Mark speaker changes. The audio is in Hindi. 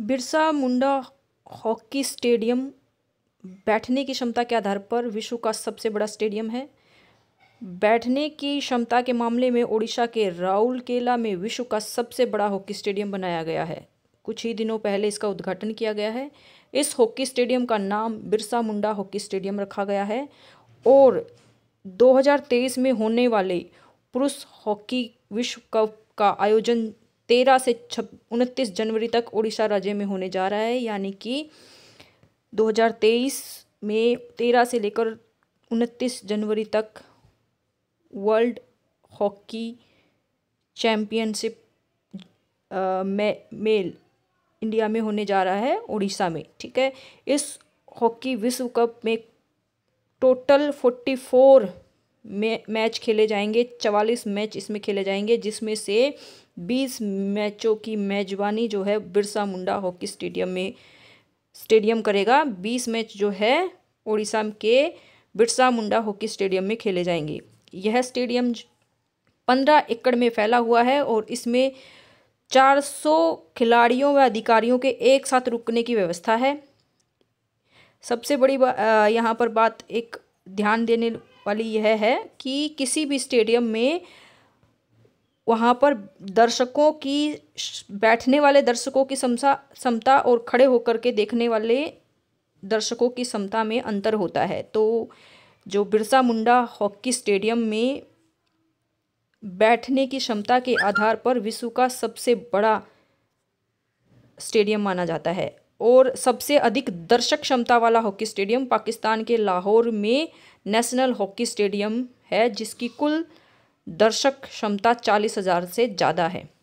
Speaker 1: बिरसा मुंडा हॉकी स्टेडियम बैठने की क्षमता के आधार पर विश्व का सबसे बड़ा स्टेडियम है बैठने की क्षमता के मामले में ओडिशा के राउल केला में विश्व का सबसे बड़ा हॉकी स्टेडियम बनाया गया है कुछ ही दिनों पहले इसका उद्घाटन किया गया है इस हॉकी स्टेडियम का नाम बिरसा मुंडा हॉकी स्टेडियम रखा गया है और 2023 में होने वाले पुरुष हॉकी विश्व कप का आयोजन तेरह से छब उनतीस जनवरी तक उड़ीसा राज्य में होने जा रहा है यानी कि 2023 में तेरह से लेकर उनतीस जनवरी तक world hockey championship male India में होने जा रहा है उड़ीसा में ठीक है इस हॉकी विश्व कप में टोटल फोर्टी फोर मैच खेले जाएंगे चवालीस मैच इसमें खेले जाएंगे जिसमें से बीस मैचों की मेजबानी जो है बिरसा मुंडा हॉकी स्टेडियम में स्टेडियम करेगा बीस मैच जो है उड़ीसा के बिरसा मुंडा हॉकी स्टेडियम में खेले जाएंगे यह स्टेडियम पंद्रह एकड़ में फैला हुआ है और इसमें चार सौ खिलाड़ियों व अधिकारियों के एक साथ रुकने की व्यवस्था है सबसे बड़ी यहाँ पर बात एक ध्यान देने वाली यह है कि किसी भी स्टेडियम में वहाँ पर दर्शकों की बैठने वाले दर्शकों की समसा क्षमता और खड़े होकर के देखने वाले दर्शकों की क्षमता में अंतर होता है तो जो बिरसा मुंडा हॉकी स्टेडियम में बैठने की क्षमता के आधार पर विश्व का सबसे बड़ा स्टेडियम माना जाता है और सबसे अधिक दर्शक क्षमता वाला हॉकी स्टेडियम पाकिस्तान के लाहौर में नेशनल हॉकी स्टेडियम है जिसकी कुल दर्शक क्षमता चालीस हज़ार से ज़्यादा है